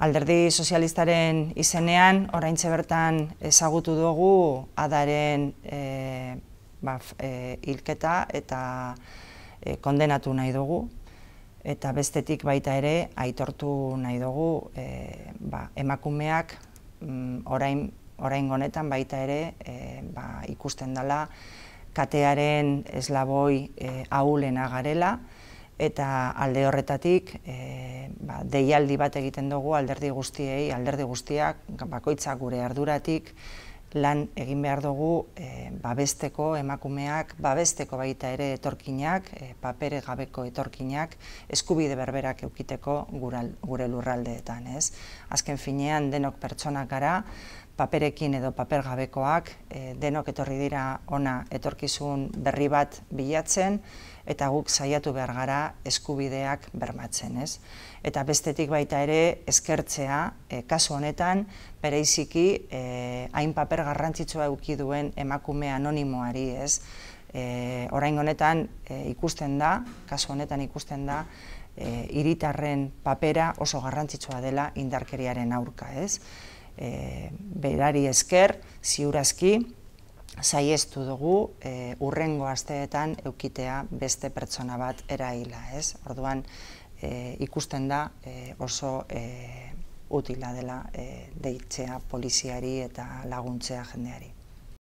alderdi sozialistaren izenean, orain bertan ezagutu dugu adaren e, ba, e, hilketa eta eh, kondenatu nahi dugu. Eta bestetik baita ere, aitortu nahi dugu ba, emakumeak mm, orain, orain gonetan baita ere ba, ikusten dela katearen eslaboi e, aulena garela, eta alde horretatik e, ba, deialdi bat egiten dugu alderdi guztiei, alderdi guztiak, bakoitzak gure arduratik, lan egin behar dugu e, babesteko emakumeak, babesteko baita ere etorkinak, e, papere gabeko etorkinak, eskubide berberak eukiteko gure, gure lurraldeetan, ez? Azken finean denok pertsonak gara, paperekin edo paper gabekoak, e, denok etorri dira ona etorkizun berri bat bilatzen, eta guk saiatu behar gara eskubideak bermatzen, ez? Eta bestetik baita ere eskertzea, e, kasu honetan, bereiziki e, hain paper garrantzitsua eduki duen emakume anonimoari, ez? E, orain honetan ikusten da, kasu honetan ikusten da, e, iritarren papera oso garrantzitsua dela indarkeriaren aurka, ez? E, berari esker, ziurazki, saiestu dugu e, eh, urrengo asteetan eukitea beste pertsona bat eraila, ez? Orduan eh, ikusten da eh, oso e, utila dela e, deitzea poliziari eta laguntzea jendeari.